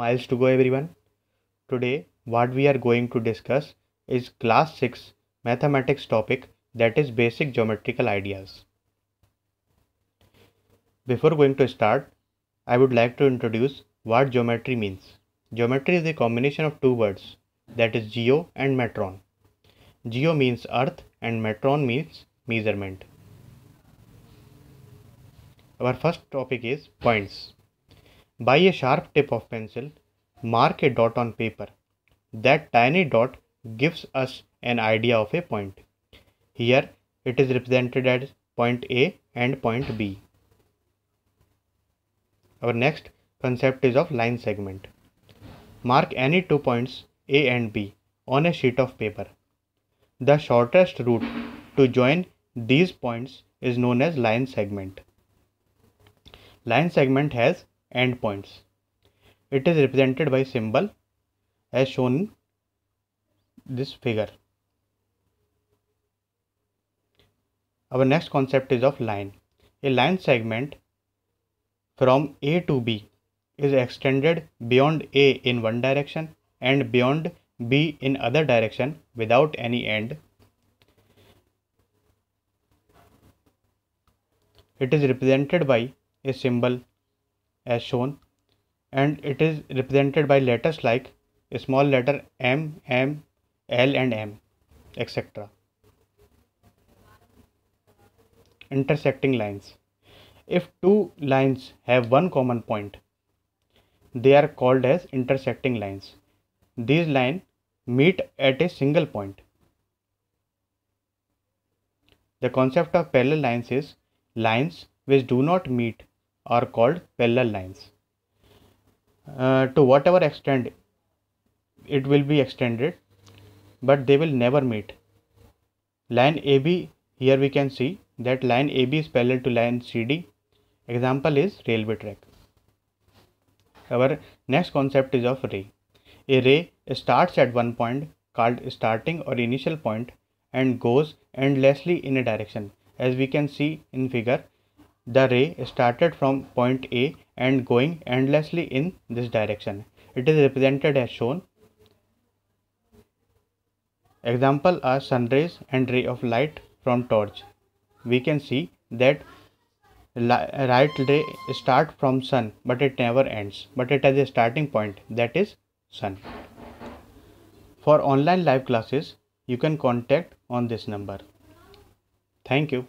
miles to go everyone today what we are going to discuss is class 6 mathematics topic that is basic geometrical ideas before going to start i would like to introduce what geometry means geometry is a combination of two words that is geo and metron geo means earth and metron means measurement our first topic is points by a sharp tip of pencil, mark a dot on paper. That tiny dot gives us an idea of a point. Here it is represented as point A and point B. Our next concept is of line segment. Mark any two points A and B on a sheet of paper. The shortest route to join these points is known as line segment. Line segment has endpoints. It is represented by symbol as shown in this figure. Our next concept is of line. A line segment from A to B is extended beyond A in one direction and beyond B in other direction without any end. It is represented by a symbol as shown and it is represented by letters like small letter m, m, l and m etc. Intersecting lines. If two lines have one common point, they are called as intersecting lines. These lines meet at a single point. The concept of parallel lines is lines which do not meet are called parallel lines. Uh, to whatever extent it will be extended, but they will never meet. Line AB, here we can see that line AB is parallel to line CD. Example is railway track. Our next concept is of ray. A ray starts at one point called starting or initial point and goes endlessly in a direction. As we can see in figure, the ray started from point A and going endlessly in this direction. It is represented as shown. Example are sun rays and ray of light from torch. We can see that light ray start from sun but it never ends but it has a starting point that is sun. For online live classes you can contact on this number. Thank you.